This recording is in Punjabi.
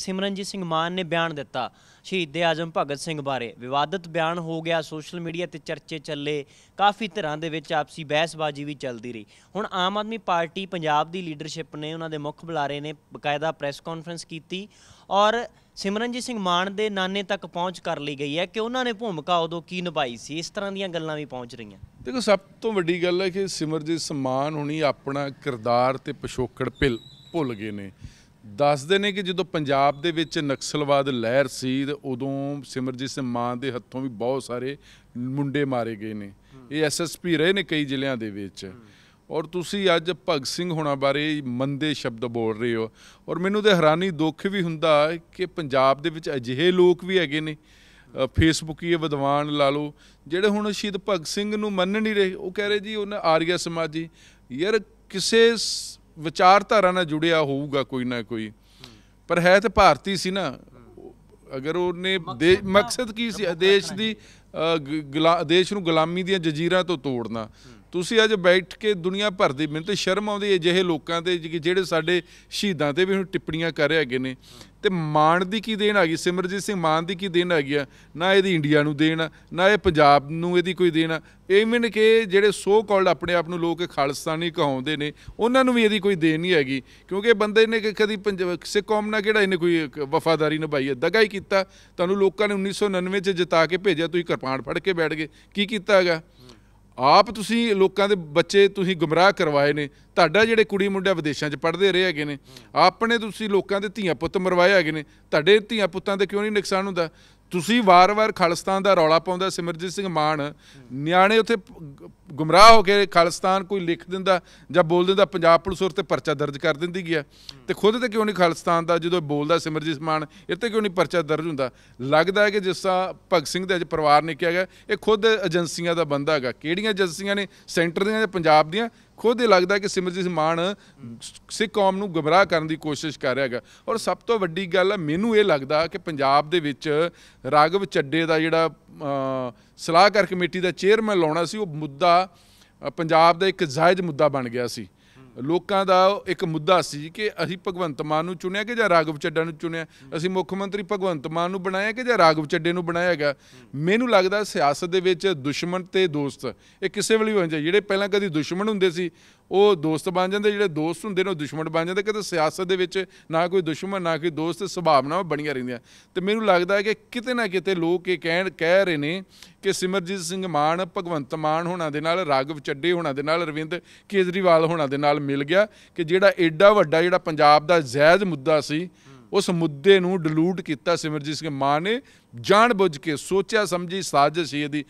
ਸਿਮਰਨਜੀਤ ਸਿੰਘ ਮਾਨ ਨੇ ਬਿਆਨ ਦਿੱਤਾ ਸ਼ਹੀਦ ਦੇ ਆਜ਼ਮ ਭਗਤ ਸਿੰਘ ਬਾਰੇ ਵਿਵਾਦਤ ਬਿਆਨ ਹੋ ਗਿਆ ਸੋਸ਼ਲ ਮੀਡੀਆ ਤੇ ਚਰਚੇ ਚੱਲੇ ਕਾਫੀ ਤਰ੍ਹਾਂ ਦੇ ਵਿੱਚ ਆਪਸੀ ਬਹਿਸਬਾਜ਼ੀ ਵੀ ਚੱਲਦੀ ਰਹੀ ਹੁਣ ਆਮ ਆਦਮੀ ਪਾਰਟੀ ਪੰਜਾਬ ਦੀ ਲੀਡਰਸ਼ਿਪ ਨੇ ਉਹਨਾਂ ਦੇ ਮੁੱਖ ਬੁਲਾਰੇ ਨੇ ਬਕਾਇਦਾ ਪ੍ਰੈਸ ਕਾਨਫਰੰਸ ਕੀਤੀ ਔਰ ਸਿਮਰਨਜੀਤ ਸਿੰਘ ਮਾਨ ਦੇ ਨਾਨੇ ਤੱਕ ਪਹੁੰਚ ਕਰ ਲਈ ਗਈ ਹੈ ਕਿ ਉਹਨਾਂ ਨੇ ਭੂਮਿਕਾ ਉਦੋਂ ਕੀ ਨਿਭਾਈ ਸੀ ਇਸ ਤਰ੍ਹਾਂ ਦੀਆਂ ਗੱਲਾਂ ਵੀ ਪਹੁੰਚ ਰਹੀਆਂ ਦੇਖੋ ਸਭ ਤੋਂ ਵੱਡੀ ਗੱਲ ਹੈ ਕਿ ਸਿਮਰਜੀਤ ਸਮਾਨ ਹੁਣੀ ਆਪਣਾ ਕਿਰਦਾਰ ਤੇ ਪਿਛੋਕੜ ਭੁੱਲ ਗਏ ਨੇ ਦੱਸਦੇ ਨੇ ਕਿ ਜਦੋਂ ਪੰਜਾਬ ਦੇ ਵਿੱਚ ਨਕਸਲਵਾਦ ਲਹਿਰ ਸੀ ਤੇ ਉਦੋਂ ਸਿਮਰਜੀਤ ਸਿੰਘ ਮਾਨ ਦੇ ਹੱਥੋਂ ਵੀ ਬਹੁਤ ਸਾਰੇ ਮੁੰਡੇ ਮਾਰੇ ਗਏ ਨੇ ਇਹ ਐਸਐਸਪੀ ਰਹੇ ਨੇ ਕਈ ਜ਼ਿਲ੍ਹਿਆਂ ਦੇ ਵਿੱਚ ਔਰ ਤੁਸੀਂ ਅੱਜ ਭਗਤ ਸਿੰਘ ਹੋਣਾ ਬਾਰੇ ਮੰਦੇ ਸ਼ਬਦ ਬੋਲ ਰਹੇ ਹੋ ਔਰ ਮੈਨੂੰ ਤੇ ਹੈਰਾਨੀ ਦੁੱਖ ਵੀ ਹੁੰਦਾ ਕਿ ਪੰਜਾਬ ਦੇ ਵਿੱਚ ਅਜਿਹੇ ਲੋਕ ਵੀ ਹੈਗੇ ਨੇ ਫੇਸਬੁੱਕੀ ਵਿਦਵਾਨ ਲਾ ਲਓ ਜਿਹੜੇ ਹੁਣ ਸ਼ਹੀਦ ਭਗਤ ਸਿੰਘ ਨੂੰ ਮੰਨ ਨਹੀਂ ਰਹੇ ਉਹ ਕਹਿ ਰਹੇ ਜੀ ਉਹਨਾਂ ਆਰੀਆ ਸਮਾਜੀ ਯਾਰ ਕਿਸੇ ਵਿਚਾਰਧਾਰਾ ਨਾਲ ਜੁੜਿਆ ਹੋਊਗਾ ਕੋਈ ਨਾ ਕੋਈ ਪਰ ਹੈ ਤੇ ਭਾਰਤੀ ਸੀ ਨਾ ਅਗਰ ਉਹਨੇ ਮਕਸਦ ਕੀ ਸੀ ਦੇਸ਼ ਦੀ ਦੇਸ਼ ਨੂੰ ਗੁਲਾਮੀ ਦੀਆਂ ਜ਼ੰਜੀਰਾਂ ਤੋਂ ਤੋੜਨਾ ਤੁਸੀਂ ਅੱਜ ਬੈਠ ਕੇ ਦੁਨੀਆ ਭਰ ਦੀ ਮੈਨੂੰ ਤੇ ਸ਼ਰਮ ਆਉਂਦੀ ਹੈ ਜਿਹੇ ਲੋਕਾਂ ਤੇ ਜਿਹੜੇ ਸਾਡੇ ਸ਼ਹੀਦਾਂ ਤੇ ਵੀ ਹੁਣ ਟਿੱਪਣੀਆਂ ਕਰ ਰਹੇ ਹੈਗੇ ਨੇ ਤੇ ਮਾਣ ਦੀ ਕੀ ਦੇਣ ਆ ਗਈ ਸਿਮਰਜੀਤ ਸਿੰਘ ਮਾਨ ਦੀ ਕੀ ਦੇਣ ਆ ਗਈ ਨਾ ਇਹਦੀ ਇੰਡੀਆ ਨੂੰ ਦੇਣ ਨਾ ਇਹ ਪੰਜਾਬ ਨੂੰ ਇਹਦੀ ਕੋਈ ਦੇਣ ਮਿੰਨ ਕੇ ਜਿਹੜੇ ਸੋ ਕਾਲਡ ਆਪਣੇ ਆਪ ਨੂੰ ਲੋਕ ਖਾਲਸਤਾਨੀ ਕਹਾਉਂਦੇ ਨੇ ਉਹਨਾਂ ਨੂੰ ਵੀ ਇਹਦੀ ਕੋਈ ਦੇਣ ਨਹੀਂ ਹੈਗੀ ਕਿਉਂਕਿ ਬੰਦੇ ਨੇ ਕਦੀ ਕਿਸੇ ਕੌਮ ਨਾਲ ਕਿਹੜਾ ਇਹਨੇ ਕੋਈ ਵਫਾਦਾਰੀ ਨਿਭਾਈ ਹੈ ਦਗਾ ਹੀ ਕੀਤਾ ਤੁਹਾਨੂੰ ਲੋਕਾਂ ਨੇ 1999 ਚ ਜਿਤਾ ਕੇ ਭੇਜਿਆ ਤੁਸੀਂ ਕਿਰਪਾਨ ਫੜ ਕੇ ਬੈਠ ਗਏ ਕੀ ਕੀਤਾ ਹੈਗਾ ਆਪ ਤੁਸੀਂ ਲੋਕਾਂ ਦੇ ਬੱਚੇ ਤੁਸੀਂ ਗੁੰਮਰਾਹ ਕਰਵਾਏ ਨੇ ਤੁਹਾਡਾ ਜਿਹੜੇ ਕੁੜੀ ਮੁੰਡਾ ਵਿਦੇਸ਼ਾਂ 'ਚ ਪੜ੍ਹਦੇ ਰਹੇ ਹੈਗੇ ਨੇ ਆਪਣੇ ਤੁਸੀਂ ਲੋਕਾਂ ਦੇ ਧੀਆ ਪੁੱਤ ਮਰਵਾਏ ਹੈਗੇ ਨੇ ਤੁਹਾਡੇ ਧੀਆ ਪੁੱਤਾਂ ਦੇ ਕਿਉਂ ਨਹੀਂ ਨੁਕਸਾਨ ਹੁੰਦਾ ਤੁਸੀਂ ਵਾਰ-ਵਾਰ ਖਾਲਸਤਾਨ ਦਾ ਰੌਲਾ ਪਾਉਂਦਾ ਸਿਮਰਜੀਤ ਸਿੰਘ ਮਾਨ ਨਿਆਣੇ ਉੱਥੇ ਗੁੰਮਰਾਹ ਹੋ ਕੇ ਖਾਲਿਸਤਾਨ ਕੋਈ ਲਿਖ ਦਿੰਦਾ ਜਾਂ ਬੋਲ ਦਿੰਦਾ ਪੰਜਾਬ ਪੁਲਿਸ ਉਰ ਤੇ ਪਰਚਾ ਦਰਜ ਕਰ ਦਿੰਦੀ ਗਿਆ ਤੇ ਖੁਦ ਤੇ ਕਿਉਂ ਨਹੀਂ ਖਾਲਿਸਤਾਨ ਦਾ ਜਦੋਂ ਬੋਲਦਾ ਸਿਮਰਜੀ ਸਮਾਨ ਇਹ ਤੇ ਕਿਉਂ ਨਹੀਂ ਪਰਚਾ ਦਰਜ ਹੁੰਦਾ ਲੱਗਦਾ ਹੈ ਕਿ ਜਿਸ ਤਰ੍ਹਾਂ ਭਗਤ ਸਿੰਘ ਦੇ ਅਜ ਪਰਿਵਾਰ ਨੇ ਕਿਹਾ ਗਿਆ ਇਹ ਖੁਦ ਏਜੰਸੀਆਂ ਦਾ ਬੰਦਾ ਹੈਗਾ ਕਿਹੜੀਆਂ ਏਜੰਸੀਆਂ ਨੇ ਸੈਂਟਰ ਦੀਆਂ ਜਾਂ ਪੰਜਾਬ ਦੀਆਂ ਖੁਦ ਇਹ ਲੱਗਦਾ ਕਿ ਸਿਮਰਜੀ ਸਮਾਨ ਸਿੱਖ ਕੌਮ ਨੂੰ ਗਮਰਾਹ ਕਰਨ ਦੀ ਕੋਸ਼ਿਸ਼ ਕਰ ਰਿਹਾ ਹੈਗਾ ਔਰ ਸਭ ਤੋਂ ਵੱਡੀ ਗੱਲ ਮੈਨੂੰ ਇਹ ਲੱਗਦਾ ਕਿ ਪੰਜਾਬ ਦੇ ਵਿੱਚ ਰਾਗਵ ਚੱਡੇ ਦਾ ਜਿਹੜਾ ਸਲਾਹਕਾਰ ਕਮੇਟੀ ਦਾ ਚੇਅਰਮੈਨ ਲਾਉਣਾ ਸੀ ਉਹ ਮੁੱਦਾ ਪੰਜਾਬ ਦਾ ਇੱਕ ਜਾਇਜ਼ ਮੁੱਦਾ ਬਣ ਗਿਆ ਸੀ ਲੋਕਾਂ ਦਾ ਇੱਕ ਮੁੱਦਾ ਸੀ ਕਿ ਅਸੀਂ ਭਗਵੰਤ ਮਾਨ ਨੂੰ ਚੁਣਿਆ ਕਿ ਜਾਂ ਰਾਗਵ ਚੱਡਾ ਨੂੰ ਚੁਣਿਆ ਅਸੀਂ ਮੁੱਖ ਮੰਤਰੀ ਭਗਵੰਤ ਮਾਨ ਨੂੰ ਬਣਾਇਆ ਕਿ ਜਾਂ ਰਾਗਵ ਚੱਡੇ ਨੂੰ ਬਣਾਇਆ ਹੈਗਾ ਮੈਨੂੰ ਲੱਗਦਾ ਸਿਆਸਤ ਦੇ ਵਿੱਚ ਦੁਸ਼ਮਣ ਤੇ ਦੋਸਤ ਇਹ ਕਿਸੇ ਵੇਲੇ ਹੋ ਜਾਂਦੇ ਜਿਹੜੇ ਪਹਿਲਾਂ ਕਦੀ ਦੁਸ਼ਮਣ ਹੁੰਦੇ ਸੀ ਉਹ ਦੋਸਤ ਬਣ ਜਾਂਦੇ ਜਿਹੜੇ ਦੋਸਤ ਹੁੰਦੇ ਨੇ ਉਹ ਦੁਸ਼ਮਣ ਬਣ ਜਾਂਦੇ ਕਿਤੇ ਸਿਆਸਤ ਦੇ ਵਿੱਚ ਨਾ ਕੋਈ ਦੁਸ਼ਮਣ ਨਾ ਕੋਈ ਦੋਸਤ ਸੁਭਾਵਨਾ ਬਣੀਆਂ ਰਹਿੰਦੀਆਂ ਤੇ ਮੈਨੂੰ ਲੱਗਦਾ ਹੈ ਕਿ ਕਿਤੇ ਨਾ ਕਿਤੇ ਲੋਕ ਇਹ ਕਹਿਣ ਕਹਿ ਰਹੇ ਨੇ ਕਿ ਸਿਮਰਜੀਤ ਸਿੰਘ ਮਾਨ ਭਗਵੰਤ ਮਾਨ ਹੋਣਾ ਦੇ ਨਾਲ ਰਾਗਵ ਚੱਡੇ ਹੋਣਾ ਦੇ ਨਾਲ ਰਵਿੰਦ ਕੇਜਰੀਵਾਲ ਹੋਣਾ ਦੇ ਨਾਲ ਮਿਲ ਗਿਆ ਕਿ ਜਿਹੜਾ ਐਡਾ ਵੱਡਾ ਜਿਹੜਾ ਪੰਜਾਬ ਦਾ ਜਾਇਜ਼ ਮੁੱਦਾ ਸੀ ਉਸ ਮੁੱਦੇ ਨੂੰ ਡਿਲੂਟ ਕੀਤਾ ਸਿਮਰਜੀਤ ਸਿੰਘ ਮਾਨ ਨੇ ਜਾਣਬੁੱਝ ਕੇ ਸੋਚਿਆ ਸਮਝੀ ਸਾਜ਼ਿਸ਼ ਸੀ ਇਹਦੀ